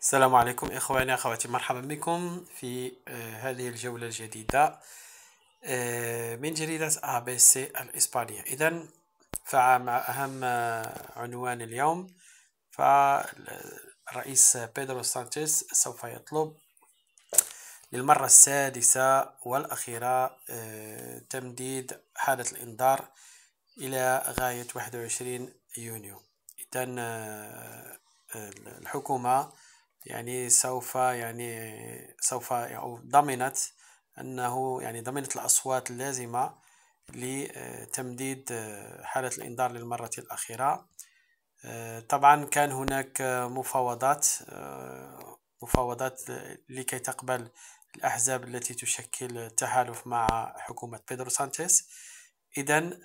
السلام عليكم اخواني اخواتي مرحبا بكم في آه، هذه الجوله الجديده آه، من جريده ا بي سي الاسبانيه اذا فمع اهم عنوان اليوم فالرئيس بيدرو سانشيز سوف يطلب للمره السادسه والاخيره آه، تمديد حاله الانذار الى غايه 21 يونيو اذا الحكومه يعني سوف يعني سوف أو ضمنت أنه يعني ضمنت الأصوات اللازمة لتمديد آه، حالة الإنذار للمرة الأخيرة آه، طبعا كان هناك مفاوضات آه، مفاوضات لكي تقبل الأحزاب التي تشكل تحالف مع حكومة بيدرو سانتيس إذا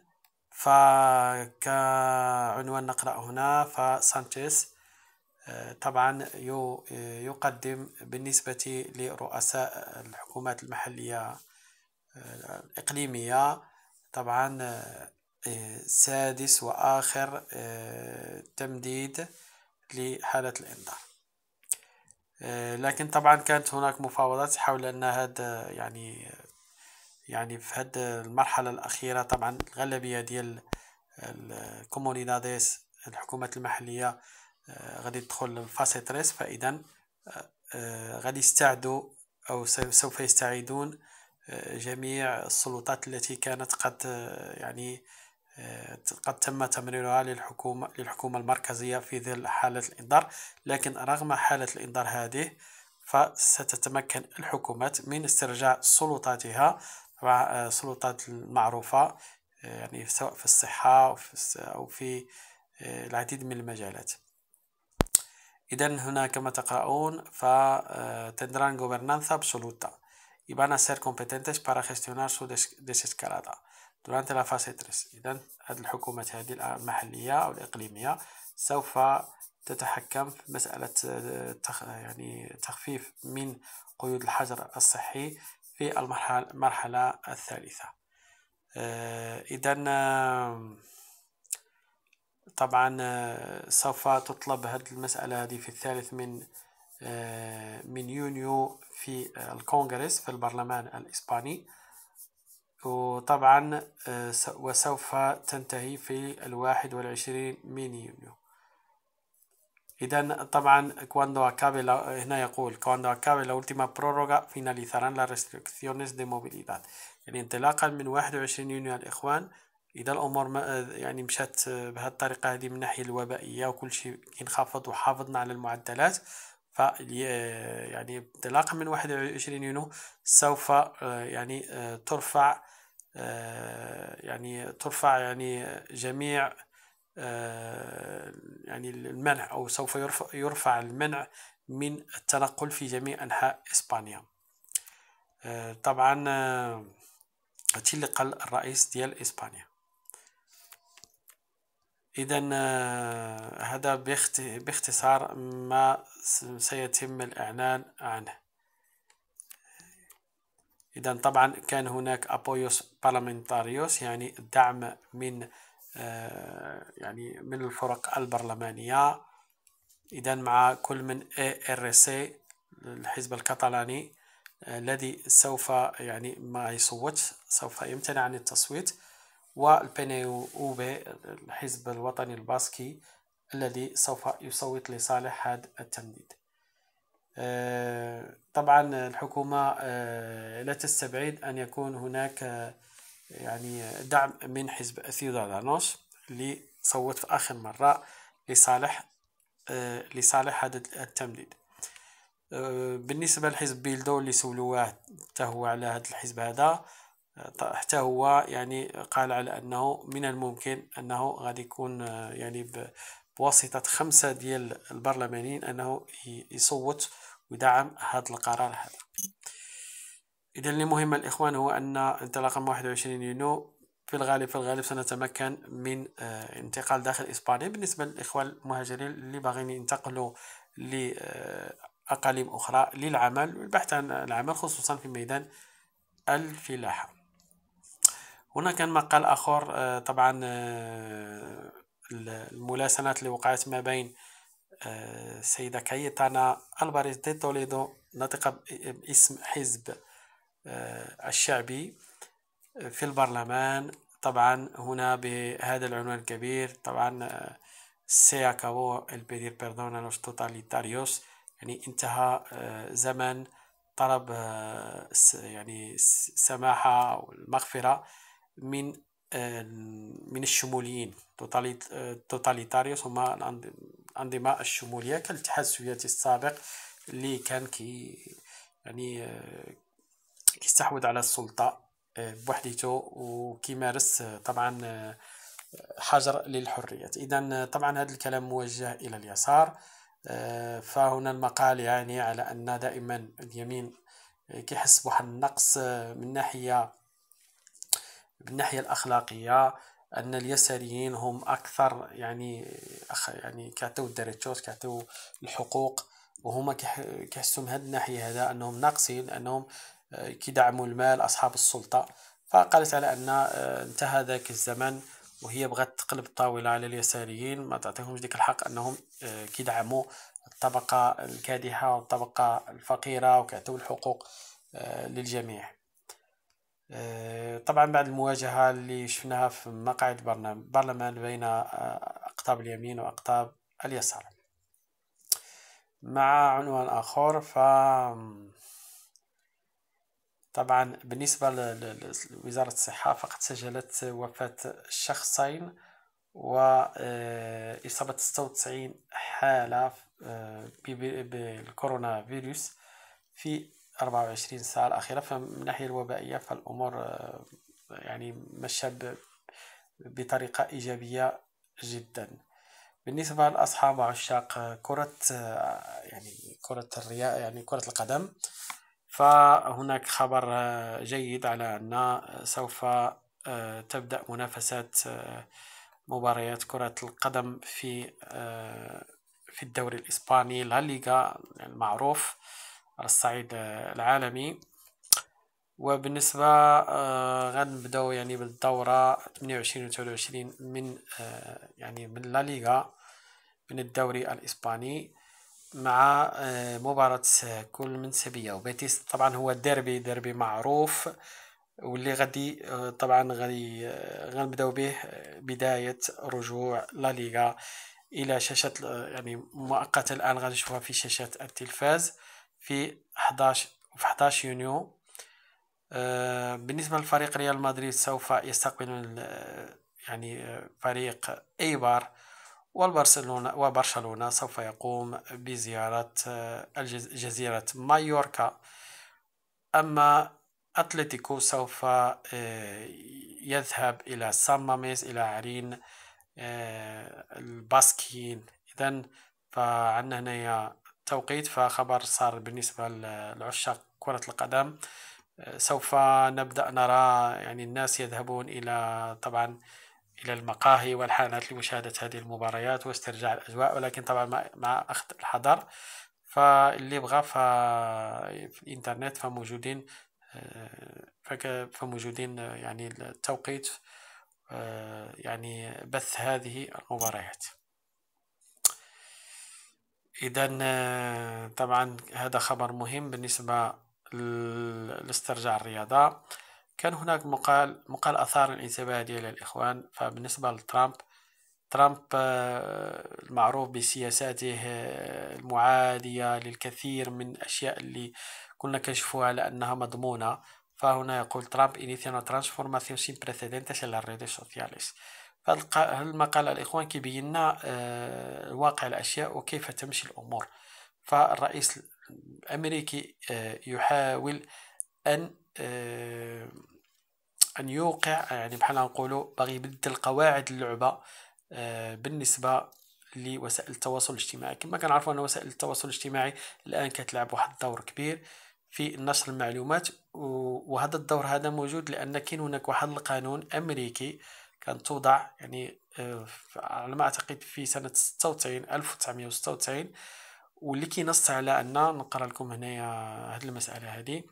فكعنوان نقرأ هنا فسانتيس طبعا يقدم بالنسبة لرؤساء الحكومات المحلية الإقليمية طبعا سادس وآخر تمديد لحالة الإنذار لكن طبعا كانت هناك مفاوضات حول أن هذا يعني يعني في هاد المرحلة الأخيرة طبعا الغالبية ديال الكومونيداديس الحكومات المحلية آه، غادي تدخل لفاسي تريس فاذا آه، آه، غادي يستعدوا او سوف يستعيدون جميع السلطات التي كانت قد يعني قد تم تمريرها للحكومة للحكومة المركزية في ظل حالة الإنذار لكن رغم حالة الإنذار هذه فستتمكن الحكومات من استرجاع سلطاتها السلطات المعروفة يعني سواء في الصحة أو في العديد من المجالات إذا هنا كما تقرؤون فتendrán غوبرنانزا أبسولوتا y van a ser competentes para gestionar su des desescalada durante la fase 3 إذن هذه الحكومة هذه المحلية أو الإقليمية سوف تتحكم في مسألة آه، تخ... يعني تخفيف من قيود الحجر الصحي في المرحلة الثالثة آه، إذا طبعا آه، سوف تطلب هذه المسألة هذه في الثالث من آه، من يونيو في الكونغرس في البرلمان الإسباني وطبعا آه، وسوف تنتهي في الواحد والعشرين من يونيو Idan taban cuando acabe la Hinayakul, cuando acabe la última prórroga finalizarán las restricciones de movilidad. يعني انطلاقا من 21 يونيو الإخوان اذا الامور ما يعني مشات بهذه الطريقه هذه من الناحيه الوبائيه وكل شيء كينخفض وحافظنا على المعدلات ف يعني انطلاقا من 21 يونيو سوف يعني ترفع يعني ترفع يعني جميع يعني المنع او سوف يرفع, يرفع المنع من التنقل في جميع انحاء اسبانيا طبعا هادشي اللي قال الرئيس ديال اسبانيا إذا آه، هذا باختصار ما سيتم الإعلان عنه إذا طبعا كان هناك أبويوس بارلمنتاريوس يعني الدعم من آه، يعني من الفرق البرلمانية إذا مع كل من ARC الحزب الكتالاني آه، الذي سوف يعني ما يصوت سوف يمتنع عن التصويت والبيني أوبي الحزب الوطني الباسكي الذي سوف يصوت لصالح هذا التمديد آه، طبعا الحكومة آه، لا تستبعد أن يكون هناك آه، يعني دعم من حزب ثيودانوس اللي صوت في آخر مرة لصالح لصالح هذا التمديد بالنسبة لحزب بيلدو اللي سولوه حتى هو على هذا الحزب هذا حتى هو يعني قال على انه من الممكن انه غادي يكون آه، يعني بواسطه خمسه ديال البرلمانيين انه يصوت ويدعم هذا القرار هذا اذا المهم الاخوان هو ان انطلاقا من 21 يونيو في الغالب في الغالب سنتمكن من آه، انتقال داخل اسبانيا بالنسبه للاخوان المهاجرين اللي باغيين ينتقلوا لاقاليم آه، اخرى للعمل والبحث عن العمل خصوصا في ميدان الفلاحه هنا كان مقال آخر آه، طبعا آه، الملاسنات اللي وقعت ما بين السيدة آه، كايتانا ألباريز دي توليدو ناطقة باسم حزب الشعبي في البرلمان طبعا هنا بهذا العنوان الكبير طبعا سي اكابو البيدير بيردون perdón توتاليتاريوس يعني انتهى زمن طلب يعني السماحة والمغفرة من آه، من الشموليين آه، توتاليتاريوس هما الأنظمة الشمولية كالاتحاد السوفيتي السابق اللي كان كي يعني آه، كيستحوذ على السلطة بوحديته وكيمارس طبعا حجر للحريات إذا طبعا هذا الكلام موجه إلى اليسار فهنا المقال يعني على أن دائما اليمين كيحس بواحد النقص من ناحية بالناحيه الاخلاقيه ان اليساريين هم اكثر يعني أخ يعني كيعطيو الدرجات كيعطيو الحقوق وهما كيحسوا من هذه الناحيه هذا انهم ناقصين انهم آه، كيدعموا المال اصحاب السلطه فقالت على ان آه، انتهى ذاك الزمن وهي بغات تقلب الطاوله على اليساريين ما تعطيهمش ديك الحق انهم آه، كيدعموا الطبقه الكادحه والطبقه الفقيره وكيعطيو الحقوق للجميع آه، طبعا بعد المواجهة اللي شفناها في مقاعد برلمان بين آه، أقطاب اليمين وأقطاب اليسار مع عنوان آخر ف طبعا بالنسبة لوزارة الصحة فقد سجلت وفاة شخصين و آه، إصابة 96 حالة بالكورونا فيروس في 24 ساعة الأخيرة فمن الناحية الوبائية فالأمور آه، يعني مشى بطريقة إيجابية جدا بالنسبة لأصحاب عشاق آه، كرة آه، يعني كرة الرياء يعني كرة القدم فهناك خبر جيد على أن سوف تبدأ منافسات مباريات كرة القدم في في الدوري الإسباني لا ليغا المعروف يعني الصعيد العالمي وبالنسبة آه، غنبداو يعني بالدورة 28 و 29 من آه، يعني من لا ليغا من الدوري الإسباني مع آه، مباراة كل من سبية وبيتيس طبعا هو ديربي ديربي معروف واللي غادي طبعا غادي غنبداو به بداية رجوع لا ليغا إلى شاشة يعني مؤقتا الآن غادي نشوفها في شاشات التلفاز في 11 في 11 يونيو آه، بالنسبة لفريق ريال مدريد سوف يستقبل يعني آه، فريق ايبار والبرشلونة وبرشلونة سوف يقوم بزيارة آه، جزيرة مايوركا أما أتلتيكو سوف يذهب إلى سان ماميس إلى عرين الباسكين إذا فعندنا هنايا التوقيت فخبر صار بالنسبة لعشاق كرة القدم آه، سوف نبدأ نرى يعني الناس يذهبون إلى طبعا إلى المقاهي والحانات لمشاهدة هذه المباريات واسترجاع الأجواء ولكن طبعا مع أخذ الحذر فاللي يبغى في الإنترنت فموجودين آه، فموجودين آه، يعني التوقيت يعني بث هذه المباريات اذا آه، طبعا هذا خبر مهم بالنسبه لاسترجاع الرياضه كان هناك مقال مقال اثار الانتباه ديال الاخوان فبالنسبه لترامب ترامب آه، المعروف بسياساته آه، المعادية للكثير من الأشياء اللي كنا كنشوفوها على أنها مضمونة فهنا يقول ترامب inician ترانسفورماسيون سين بريسيدنتس precedentes en las هذا المقال الاخوان كيبين لنا آه، واقع الاشياء وكيف تمشي الامور فالرئيس الامريكي آه، يحاول ان آه، ان يوقع يعني بحال نقولوا باغي يبدل قواعد اللعبه بالنسبه لوسائل التواصل الاجتماعي كما كنعرفوا ان وسائل التواصل الاجتماعي الان كتلعب واحد الدور كبير في نشر المعلومات وهذا الدور هذا موجود لان كاين هناك واحد القانون امريكي كانت توضع يعني على ما اعتقد في سنه 96 1996 واللي كينص على ان نقرا لكم هنايا هاد المساله هادي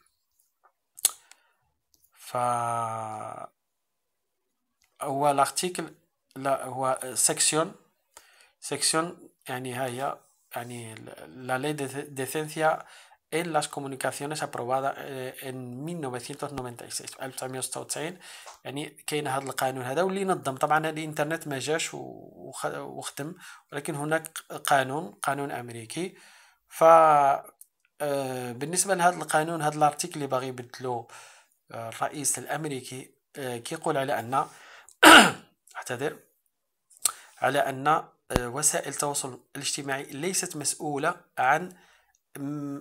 ف هو لارتيكل لا هو سيكسيون سيكسيون يعني ها هي يعني لا لي ديسينسيا en las comunicaciones aprobada eh, en 1996 1996 يعني كاين هذا القانون هذا واللي نظم طبعا الانترنت ما جاش وخدم ولكن هناك قانون قانون امريكي ف بالنسبه لهذا القانون هذا الارتيكل اللي باغي يبدلو الرئيس الامريكي كيقول على ان اعتذر على ان وسائل التواصل الاجتماعي ليست مسؤوله عن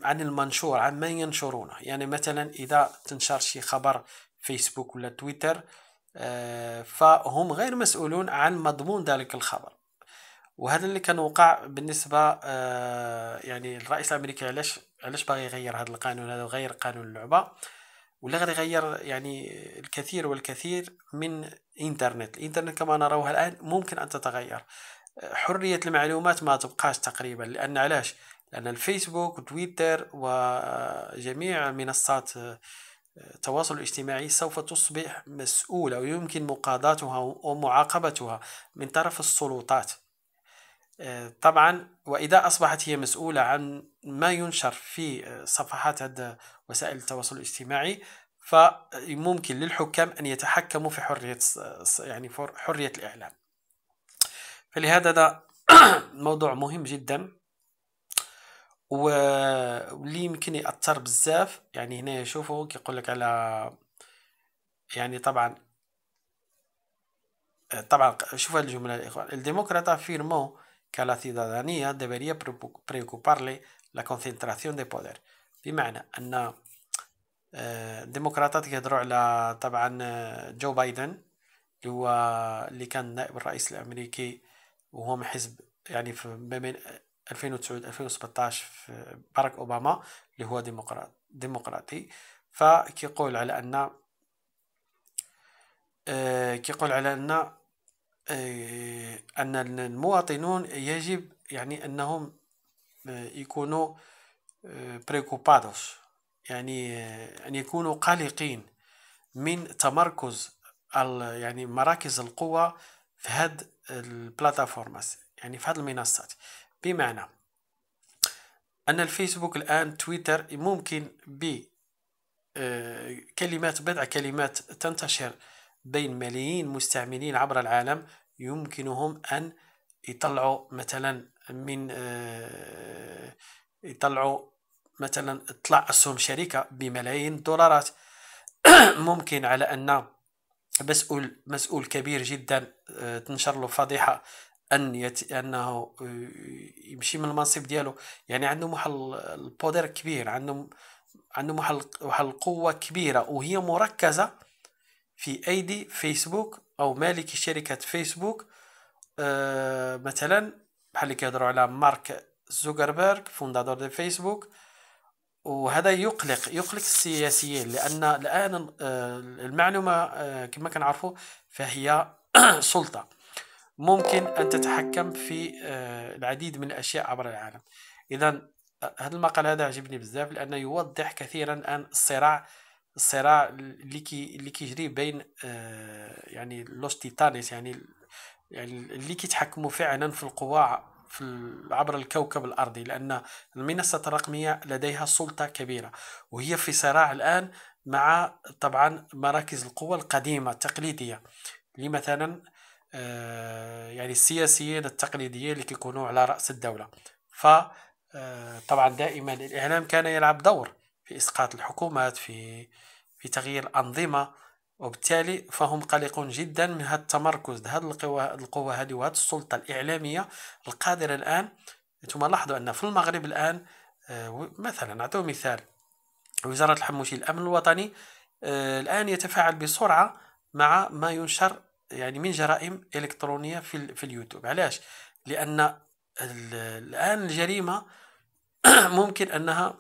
عن المنشور عن ما ينشرونه يعني مثلا إذا تنشر شي خبر فيسبوك ولا تويتر آه، فهم غير مسؤولون عن مضمون ذلك الخبر وهذا اللي كان وقع بالنسبه آه، يعني الرئيس الامريكي علاش علاش باغي يغير هذا القانون هذا غير قانون اللعبه ولا غير يغير يعني الكثير والكثير من الانترنت الانترنت كما نراوها الان ممكن ان تتغير آه، حريه المعلومات ما تبقاش تقريبا لان علاش لأن الفيسبوك وتويتر وجميع منصات آه، التواصل الاجتماعي سوف تصبح مسؤولة ويمكن مقاضاتها ومعاقبتها من طرف السلطات آه، طبعا وإذا أصبحت هي مسؤولة عن ما ينشر في آه، صفحات هذا وسائل التواصل الاجتماعي فممكن للحكام أن يتحكموا في حرية يعني حرية الإعلام فلهذا ده موضوع مهم جدا واللي يمكن ياثر بزاف يعني هنا شوفوا كيقول لك على يعني طبعا طبعا شوف هذه الجمله الاخوان اخوان فيرمو afirmó سيدادانيا la ciudadanía لا كونسنتراسيون دي بودر بمعنى ان آه، الديمقراطات كيهضروا على طبعا جو آه، بايدن اللي هو اللي كان نائب الرئيس الامريكي وهو من حزب يعني ما بين 2009 2017 في باراك اوباما اللي هو ديمقراط ديمقراطي فكيقول على ان آه، كيقول على ان آه، ان المواطنون يجب يعني انهم آه، يكونوا بريكوبادوس يعني ان يكونوا قلقين من تمركز يعني مراكز القوة في هاد البلاتفورمات يعني في هاد المنصات بمعنى أن الفيسبوك الآن تويتر ممكن ب آه، كلمات بضع كلمات تنتشر بين ملايين مستعملين عبر العالم يمكنهم أن يطلعوا مثلا من آه، يطلعوا مثلا تطلع اسهم شركه بملايين الدولارات ممكن على ان مسؤول مسؤول كبير جدا آه، تنشر له فضيحه ان يت... انه آه، يمشي من المنصب ديالو يعني عندهم واحد البودر كبير عندهم عندهم واحد واحد القوه كبيره وهي مركزه في ايدي فيسبوك او مالك شركه فيسبوك آه مثلا بحال اللي كيهضروا على مارك زوكربيرغ فوندادور ديال فيسبوك وهذا يقلق يقلق السياسيين لان الان آه، المعلومه آه، كما كنعرفوا فهي سلطه ممكن أن تتحكم في آه، العديد من الأشياء عبر العالم إذا آه، هذا المقال هذا عجبني بزاف لأنه يوضح كثيرا أن الصراع الصراع اللي كي اللي كيجري بين آه، يعني لوس تيتانيس يعني يعني اللي كيتحكموا فعلا في القوى في عبر الكوكب الارضي لان المنصه الرقميه لديها سلطه كبيره وهي في صراع الان مع طبعا مراكز القوى القديمه التقليديه اللي مثلا آه، يعني السياسيين التقليديين اللي كيكونوا على رأس الدولة ف آه، طبعا دائما الإعلام كان يلعب دور في إسقاط الحكومات في في تغيير الأنظمة وبالتالي فهم قلقون جدا من هذا التمركز هذه القوى القوى هذه وهذه السلطة الإعلامية القادرة الآن انتم لاحظوا أن في المغرب الآن آه، مثلا نعطيو مثال وزارة الحموشي الأمن الوطني الآن يتفاعل بسرعة مع ما ينشر يعني من جرائم الكترونيه في, في اليوتيوب علاش لان الان الجريمه ممكن انها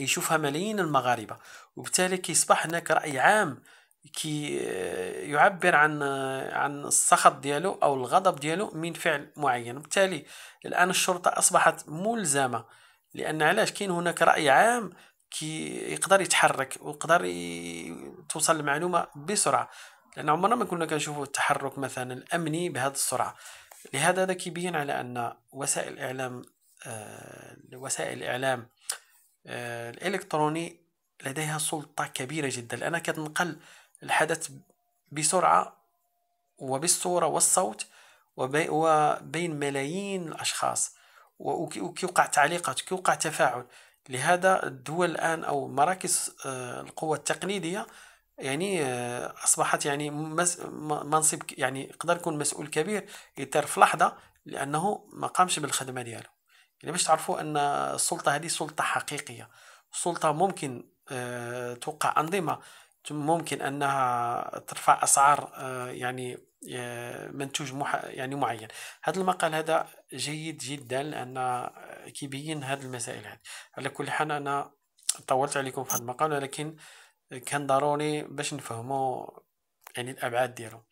يشوفها ملايين المغاربه وبالتالي كيصبح هناك راي عام كي يعبر عن عن السخط ديالو او الغضب ديالو من فعل معين وبالتالي الان الشرطه اصبحت ملزمه لان علاش كاين هناك راي عام كي يقدر يتحرك ويقدر ي... توصل المعلومه بسرعه لأن عمرنا ما كنا كنشوفوا التحرك مثلا الأمني بهذه السرعة لهذا هذا كيبين على أن وسائل الإعلام آه وسائل الإعلام آه الإلكتروني لديها سلطة كبيرة جدا لأنها كتنقل الحدث بسرعة وبالصورة والصوت وبين ملايين الأشخاص وكيوقع تعليقات كيوقع تفاعل لهذا الدول الآن أو مراكز آه، القوة التقليدية يعني آه، اصبحت يعني منصب يعني يقدر يكون مسؤول كبير يتر في لحظه لانه ما قامش بالخدمه ديالو يعني باش تعرفوا ان السلطه هذه سلطه حقيقيه السلطه ممكن آه، توقع انظمه ممكن انها ترفع اسعار آه، يعني منتوج يعني معين هذا المقال هذا جيد جدا لان كيبين هذه المسائل هذه على كل حال انا طولت عليكم في هذا المقال ولكن كان ضروري باش نفهمو يعني الابعاد ديالو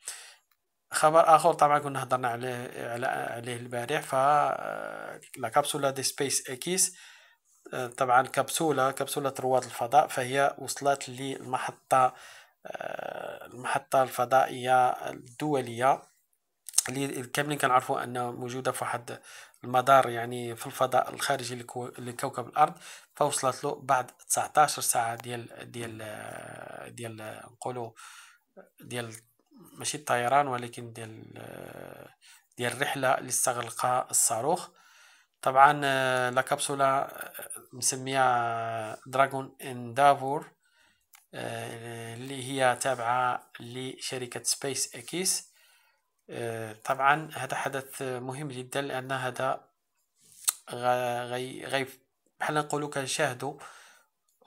خبر اخر طبعا كنا هضرنا عليه على عليه البارح ف آه، لا كابسولا دي سبيس اكيس آه، طبعا كبسوله كبسوله رواد الفضاء فهي وصلت للمحطه آه، المحطه الفضائيه الدوليه اللي كاملين كنعرفوا انها موجوده في واحد المدار يعني في الفضاء الخارجي لكوكب الارض فوصلت له بعد 19 ساعه ديال ديال ديال نقولوا ديال ماشي الطيران ولكن ديال ديال الرحله اللي استغرقها الصاروخ طبعا لا كبسوله مسميه دراغون اندافور آه، اللي هي تابعه لشركه سبيس اكس آه، طبعا هذا حدث مهم جدا لان هذا غي غي بحال نقولوا كنشاهدوا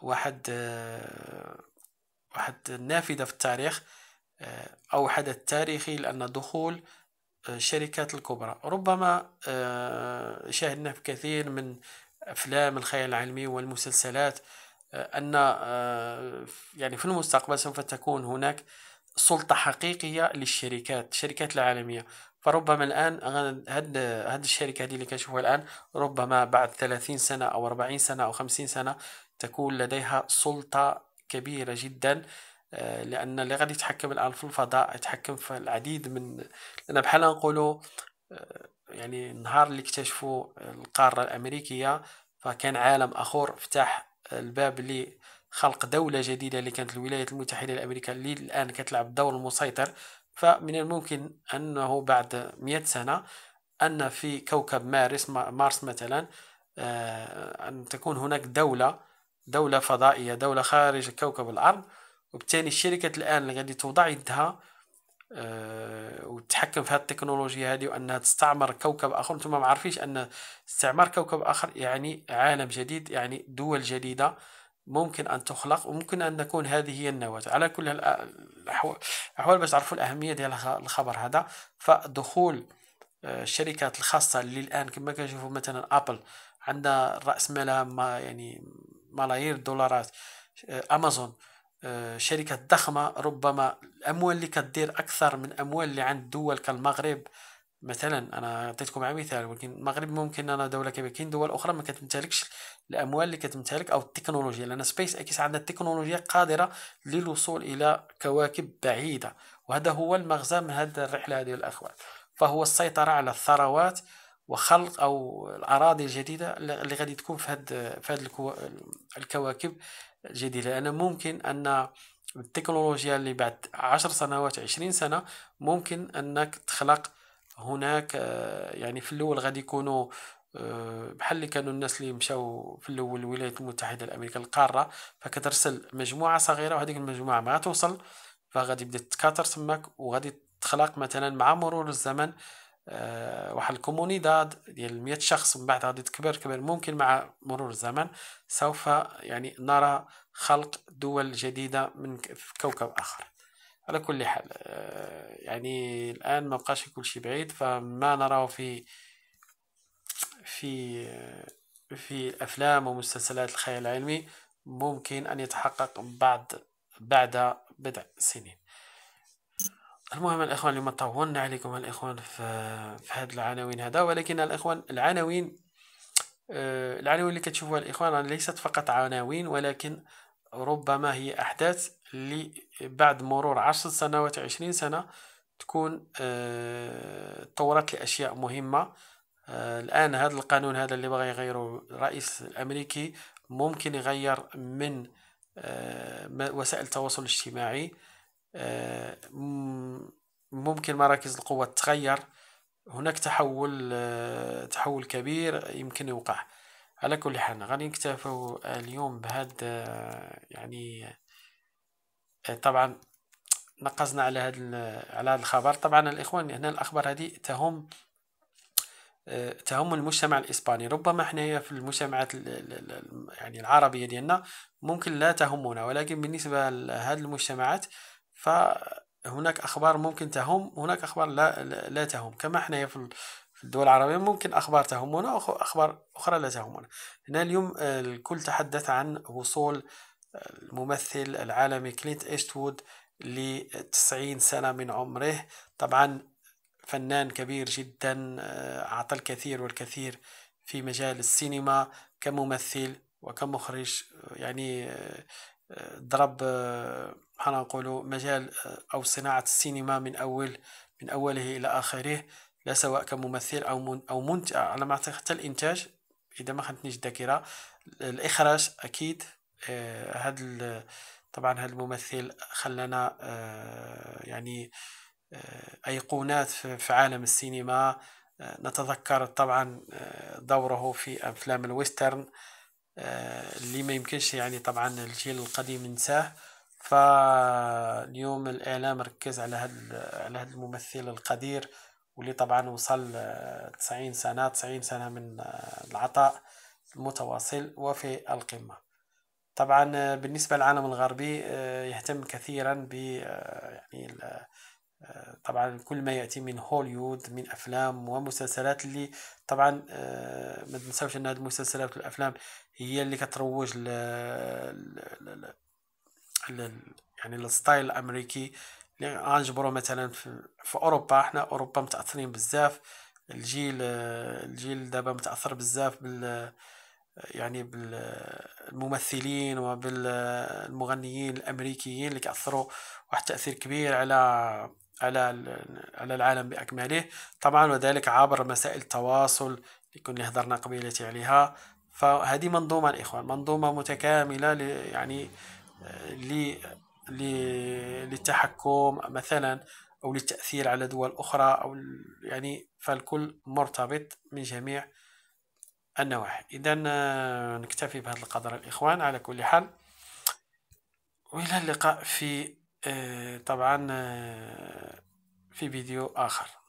واحد آه، واحد النافذه في التاريخ آه، او حدث تاريخي لان دخول الشركات الكبرى ربما شاهدنا في كثير من افلام الخيال العلمي والمسلسلات ان يعني في المستقبل سوف تكون هناك سلطة حقيقية للشركات الشركات العالمية فربما الآن هاد هاد الشركة هذه اللي كنشوفها الآن ربما بعد 30 سنة أو 40 سنة أو 50 سنة تكون لديها سلطة كبيرة جدا آه، لأن اللي غادي يتحكم الآن في الفضاء يتحكم في العديد من أنا بحال نقولوا آه، يعني النهار اللي اكتشفوا القارة الأمريكية فكان عالم آخر فتح الباب لي خلق دوله جديده اللي كانت الولايات المتحده الامريكيه اللي الان كتلعب الدور المسيطر فمن الممكن انه بعد مئة سنه ان في كوكب مارس مارس مثلا آه، ان تكون هناك دوله دوله فضائيه دوله خارج كوكب الارض وبالتالي الشركات الان اللي غادي توضع يدها أه وتتحكم في هذه التكنولوجيا هذه وانها تستعمر كوكب اخر انتم ما عارفينش ان استعمار كوكب اخر يعني عالم جديد يعني دول جديده ممكن أن تخلق وممكن أن تكون هذه هي النواة على كل الأحوال باش تعرفوا الأهمية ديال الخبر هذا فدخول آه، الشركات الخاصة اللي الآن كما كنشوفوا مثلا أبل عندها رأس مالها ما يعني ملايير الدولارات آه، أمازون آه، شركة ضخمة ربما الأموال اللي كدير أكثر من أموال اللي عند دول كالمغرب مثلا انا عطيتكم على مثال ولكن المغرب ممكن انا دوله كبيره كاين دول اخرى ما كتمتلكش الاموال اللي كتمتلك او التكنولوجيا لان سبيس اكس عندها التكنولوجيا قادره للوصول الى كواكب بعيده وهذا هو المغزى من هذه الرحله هذه الاخوان فهو السيطره على الثروات وخلق او الاراضي الجديده اللي غادي تكون في هذه في هذه الكواكب الجديده لان ممكن ان التكنولوجيا اللي بعد 10 سنوات 20 سنه ممكن انك تخلق هناك آه، يعني في الاول غادي يكونوا آه، بحال اللي كانوا الناس اللي مشاو في الاول الولايات المتحده الامريكيه القاره فكترسل مجموعه صغيره وهذيك المجموعه ما توصل فغادي يبدا تكاثر تماك وغادي تخلق مثلا مع مرور الزمن آه، واحد الكومونيداد ديال 100 شخص من بعد غادي تكبر كبر ممكن مع مرور الزمن سوف يعني نرى خلق دول جديده من كوكب اخر على كل حال آه، يعني الآن ما بقاش كل شيء بعيد فما نراه في في في الأفلام ومسلسلات الخيال العلمي ممكن أن يتحقق بعد بعد بضع سنين المهم الإخوان اليوم طولنا عليكم الإخوان في, في هذا العناوين هذا ولكن الإخوان العناوين آه، العناوين اللي كتشوفوها الإخوان ليست فقط عناوين ولكن ربما هي أحداث اللي بعد مرور عشر سنوات عشرين سنة تكون آه، تطورت لأشياء مهمة آه، الآن هذا القانون هذا اللي بغى يغيره الرئيس الأمريكي ممكن يغير من آه، وسائل التواصل الاجتماعي ممكن مراكز القوة تتغير هناك تحول تحول كبير يمكن يوقع على كل حال غادي نكتفوا اليوم بهذا يعني آه، طبعا نقزنا على هذا على هذا الخبر طبعا الاخوان هنا الاخبار هذه تهم آه، تهم المجتمع الاسباني ربما حنايا في المجتمعات يعني العربيه ديالنا ممكن لا تهمنا ولكن بالنسبه لهذه المجتمعات فهناك اخبار ممكن تهم هناك اخبار لا لا تهم كما حنايا في الدول العربيه ممكن اخبار تهمنا واخبار اخرى لا تهمنا هنا اليوم آه، الكل تحدث عن وصول الممثل العالمي كلينت إيستوود لتسعين سنة من عمره طبعا فنان كبير جدا آه، أعطى الكثير والكثير في مجال السينما كممثل وكمخرج يعني آه، آه، ضرب حنا نقولوا مجال أو صناعة السينما من أول من أوله إلى آخره لا سواء كممثل أو من أو منتج على ما أعتقد حتى الإنتاج إذا ما خانتنيش الذاكرة الإخراج أكيد هذا آه، طبعا هذا الممثل خلانا آه، يعني آه، ايقونات في عالم السينما نتذكر طبعا دوره في افلام الويسترن اللي ما يمكنش يعني طبعا الجيل القديم ينساه فاليوم الاعلام ركز على هذا على هذا الممثل القدير واللي طبعا وصل 90 سنه 90 سنه من العطاء المتواصل وفي القمه طبعا آه، بالنسبه للعالم الغربي آه، يهتم كثيرا ب آه، يعني طبعا كل ما ياتي من هوليوود من افلام ومسلسلات اللي طبعا ما تنساوش ان هذه المسلسلات والافلام هي اللي كتروج ل يعني الستايل الامريكي اللي يعني غنجبرو مثلا في اوروبا احنا اوروبا متاثرين بزاف الجيل الجيل دابا متاثر بزاف بال يعني بالممثلين وبالمغنيين الامريكيين اللي كاثروا واحد التاثير كبير على على على العالم باكمله طبعا وذلك عبر مسائل التواصل اللي كنا هضرنا قبيلتي عليها فهذه منظومه الاخوان منظومه متكامله يعني للتحكم مثلا او للتاثير على دول اخرى او يعني فالكل مرتبط من جميع النواحي اذا آه، نكتفي بهذا القدر الاخوان على كل حال والى اللقاء في آه، طبعا آه، في فيديو اخر